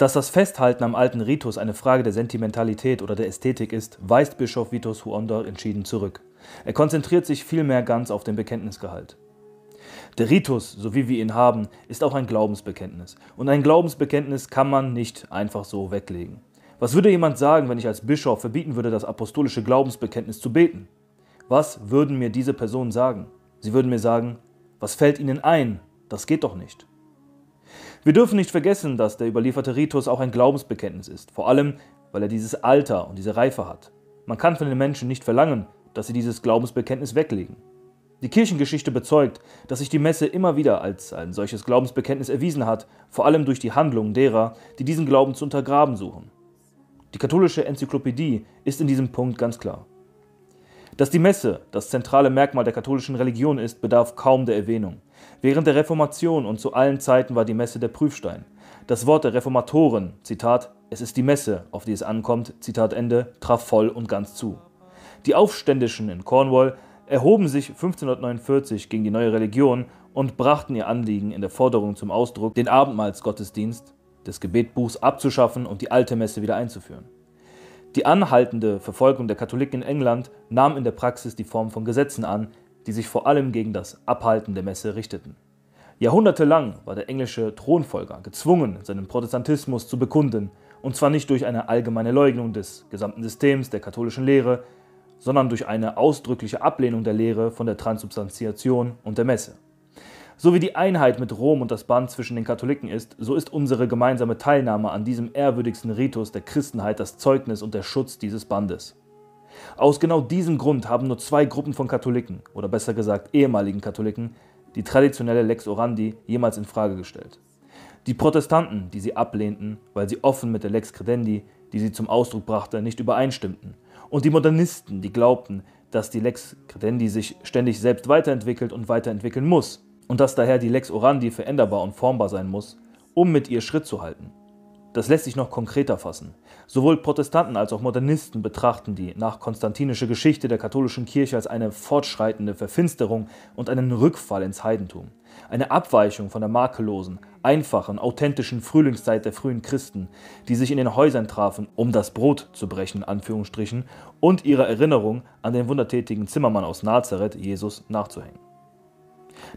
Dass das Festhalten am alten Ritus eine Frage der Sentimentalität oder der Ästhetik ist, weist Bischof Vitus Huonder entschieden zurück. Er konzentriert sich vielmehr ganz auf den Bekenntnisgehalt. Der Ritus, so wie wir ihn haben, ist auch ein Glaubensbekenntnis. Und ein Glaubensbekenntnis kann man nicht einfach so weglegen. Was würde jemand sagen, wenn ich als Bischof verbieten würde, das apostolische Glaubensbekenntnis zu beten? Was würden mir diese Personen sagen? Sie würden mir sagen, was fällt ihnen ein? Das geht doch nicht. Wir dürfen nicht vergessen, dass der überlieferte Ritus auch ein Glaubensbekenntnis ist, vor allem weil er dieses Alter und diese Reife hat. Man kann von den Menschen nicht verlangen, dass sie dieses Glaubensbekenntnis weglegen. Die Kirchengeschichte bezeugt, dass sich die Messe immer wieder als ein solches Glaubensbekenntnis erwiesen hat, vor allem durch die Handlungen derer, die diesen Glauben zu untergraben suchen. Die katholische Enzyklopädie ist in diesem Punkt ganz klar. Dass die Messe das zentrale Merkmal der katholischen Religion ist, bedarf kaum der Erwähnung. Während der Reformation und zu allen Zeiten war die Messe der Prüfstein. Das Wort der Reformatoren, Zitat, es ist die Messe, auf die es ankommt, Zitat Ende, traf voll und ganz zu. Die Aufständischen in Cornwall erhoben sich 1549 gegen die neue Religion und brachten ihr Anliegen in der Forderung zum Ausdruck, den Abendmahlsgottesdienst des Gebetbuchs abzuschaffen und die alte Messe wieder einzuführen. Die anhaltende Verfolgung der Katholiken in England nahm in der Praxis die Form von Gesetzen an, die sich vor allem gegen das Abhalten der Messe richteten. Jahrhundertelang war der englische Thronfolger gezwungen, seinen Protestantismus zu bekunden, und zwar nicht durch eine allgemeine Leugnung des gesamten Systems der katholischen Lehre, sondern durch eine ausdrückliche Ablehnung der Lehre von der Transubstantiation und der Messe. So wie die Einheit mit Rom und das Band zwischen den Katholiken ist, so ist unsere gemeinsame Teilnahme an diesem ehrwürdigsten Ritus der Christenheit das Zeugnis und der Schutz dieses Bandes. Aus genau diesem Grund haben nur zwei Gruppen von Katholiken, oder besser gesagt ehemaligen Katholiken, die traditionelle Lex Orandi jemals in Frage gestellt. Die Protestanten, die sie ablehnten, weil sie offen mit der Lex Credendi, die sie zum Ausdruck brachte, nicht übereinstimmten, und die Modernisten, die glaubten, dass die Lex Credendi sich ständig selbst weiterentwickelt und weiterentwickeln muss, und dass daher die Lex Orandi veränderbar und formbar sein muss, um mit ihr Schritt zu halten. Das lässt sich noch konkreter fassen. Sowohl Protestanten als auch Modernisten betrachten die nach konstantinische Geschichte der katholischen Kirche als eine fortschreitende Verfinsterung und einen Rückfall ins Heidentum. Eine Abweichung von der makellosen, einfachen, authentischen Frühlingszeit der frühen Christen, die sich in den Häusern trafen, um das Brot zu brechen, Anführungsstrichen, und ihrer Erinnerung an den wundertätigen Zimmermann aus Nazareth, Jesus, nachzuhängen.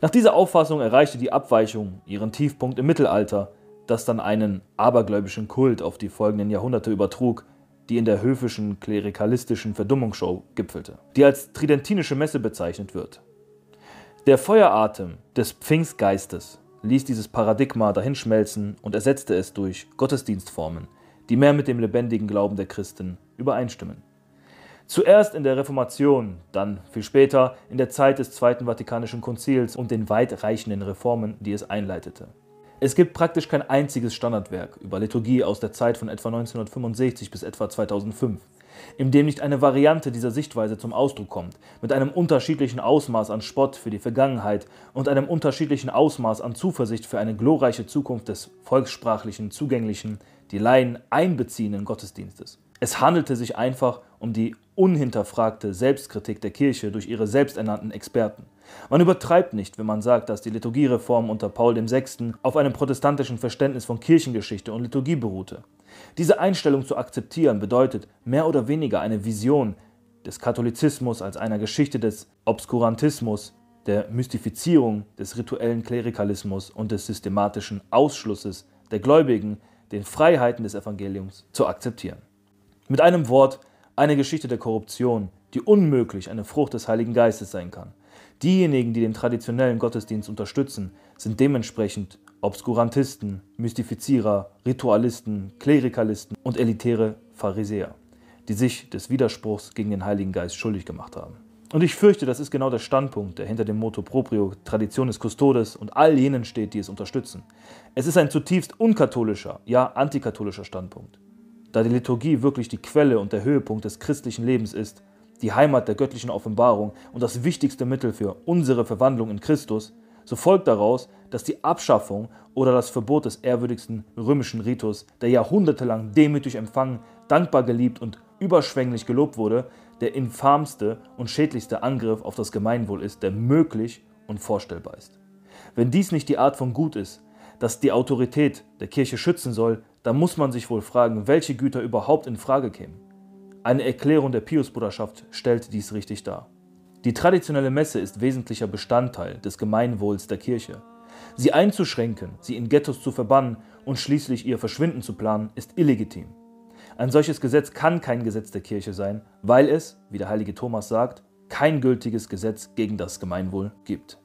Nach dieser Auffassung erreichte die Abweichung ihren Tiefpunkt im Mittelalter, das dann einen abergläubischen Kult auf die folgenden Jahrhunderte übertrug, die in der höfischen klerikalistischen Verdummungsshow gipfelte, die als tridentinische Messe bezeichnet wird. Der Feueratem des Pfingstgeistes ließ dieses Paradigma dahinschmelzen und ersetzte es durch Gottesdienstformen, die mehr mit dem lebendigen Glauben der Christen übereinstimmen. Zuerst in der Reformation, dann viel später in der Zeit des Zweiten Vatikanischen Konzils und den weitreichenden Reformen, die es einleitete. Es gibt praktisch kein einziges Standardwerk über Liturgie aus der Zeit von etwa 1965 bis etwa 2005, in dem nicht eine Variante dieser Sichtweise zum Ausdruck kommt, mit einem unterschiedlichen Ausmaß an Spott für die Vergangenheit und einem unterschiedlichen Ausmaß an Zuversicht für eine glorreiche Zukunft des volkssprachlichen, zugänglichen, die Laien einbeziehenden Gottesdienstes. Es handelte sich einfach um die unhinterfragte Selbstkritik der Kirche durch ihre selbsternannten Experten. Man übertreibt nicht, wenn man sagt, dass die Liturgiereform unter Paul VI. auf einem protestantischen Verständnis von Kirchengeschichte und Liturgie beruhte. Diese Einstellung zu akzeptieren bedeutet mehr oder weniger eine Vision des Katholizismus als einer Geschichte des Obskurantismus, der Mystifizierung, des rituellen Klerikalismus und des systematischen Ausschlusses der Gläubigen, den Freiheiten des Evangeliums zu akzeptieren. Mit einem Wort, eine Geschichte der Korruption, die unmöglich eine Frucht des Heiligen Geistes sein kann. Diejenigen, die den traditionellen Gottesdienst unterstützen, sind dementsprechend Obskurantisten, Mystifizierer, Ritualisten, Klerikalisten und elitäre Pharisäer, die sich des Widerspruchs gegen den Heiligen Geist schuldig gemacht haben. Und ich fürchte, das ist genau der Standpunkt, der hinter dem Motto proprio Tradition des Custodes und all jenen steht, die es unterstützen. Es ist ein zutiefst unkatholischer, ja antikatholischer Standpunkt da die Liturgie wirklich die Quelle und der Höhepunkt des christlichen Lebens ist, die Heimat der göttlichen Offenbarung und das wichtigste Mittel für unsere Verwandlung in Christus, so folgt daraus, dass die Abschaffung oder das Verbot des ehrwürdigsten römischen Ritus, der jahrhundertelang demütig empfangen, dankbar geliebt und überschwänglich gelobt wurde, der infamste und schädlichste Angriff auf das Gemeinwohl ist, der möglich und vorstellbar ist. Wenn dies nicht die Art von Gut ist, das die Autorität der Kirche schützen soll, da muss man sich wohl fragen, welche Güter überhaupt in Frage kämen. Eine Erklärung der Piusbruderschaft stellt dies richtig dar. Die traditionelle Messe ist wesentlicher Bestandteil des Gemeinwohls der Kirche. Sie einzuschränken, sie in Ghettos zu verbannen und schließlich ihr Verschwinden zu planen, ist illegitim. Ein solches Gesetz kann kein Gesetz der Kirche sein, weil es, wie der heilige Thomas sagt, kein gültiges Gesetz gegen das Gemeinwohl gibt.